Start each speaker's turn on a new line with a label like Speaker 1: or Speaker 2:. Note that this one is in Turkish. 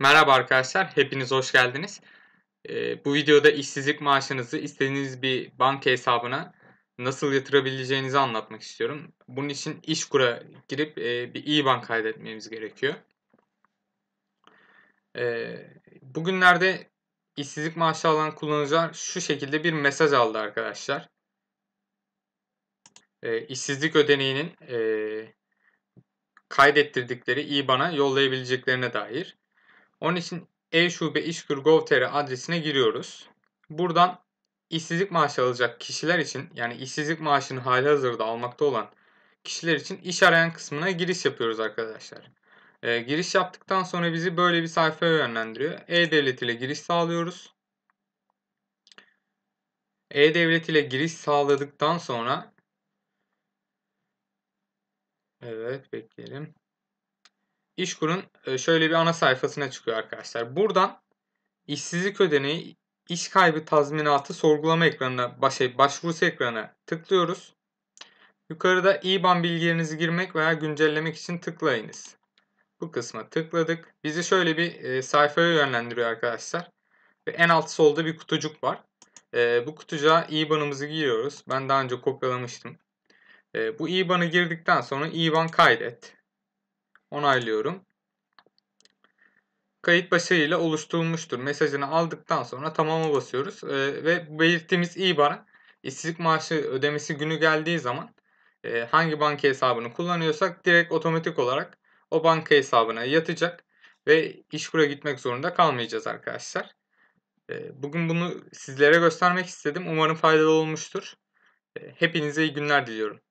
Speaker 1: Merhaba arkadaşlar, hepiniz hoş geldiniz. Ee, bu videoda işsizlik maaşınızı istediğiniz bir banka hesabına nasıl yatırabileceğinizi anlatmak istiyorum. Bunun için İşkur'a girip e, bir IBAN kaydetmemiz gerekiyor. Ee, bugünlerde işsizlik maaşı alan kullanıcılar şu şekilde bir mesaj aldı arkadaşlar. İşsizlik ee, işsizlik ödeneğinin e, kaydettirdikleri IBAN'a yollayabileceklerine dair. Onun için e-şube işkur gov.tr adresine giriyoruz. Buradan işsizlik maaşı alacak kişiler için yani işsizlik maaşını hali hazırda almakta olan kişiler için iş arayan kısmına giriş yapıyoruz arkadaşlar. E, giriş yaptıktan sonra bizi böyle bir sayfaya yönlendiriyor. E-Devlet ile giriş sağlıyoruz. E-Devlet ile giriş sağladıktan sonra Evet bekleyelim. İşkur'un e, şöyle bir ana sayfasına çıkıyor arkadaşlar. Buradan işsizlik ödeneği iş kaybı tazminatı sorgulama ekranına, şey, başvurusu ekranına tıklıyoruz. Yukarıda IBAN bilgilerinizi girmek veya güncellemek için tıklayınız. Bu kısma tıkladık. Bizi şöyle bir e, sayfaya yönlendiriyor arkadaşlar. Ve en alt solda bir kutucuk var. E, bu kutucuğa IBAN'ımızı giriyoruz. Ben daha önce kopyalamıştım. bu IBAN'ı girdikten sonra IBAN kaydet Onaylıyorum. Kayıt başarıyla oluşturulmuştur mesajını aldıktan sonra tamama basıyoruz. E, ve belirttiğimiz IBAN işsizlik maaşı ödemesi günü geldiği zaman e, hangi banka hesabını kullanıyorsak direkt otomatik olarak o banka hesabına yatacak ve işkura gitmek zorunda kalmayacağız arkadaşlar. Ee, bugün bunu sizlere göstermek istedim. Umarım faydalı olmuştur. Ee, hepinize iyi günler diliyorum.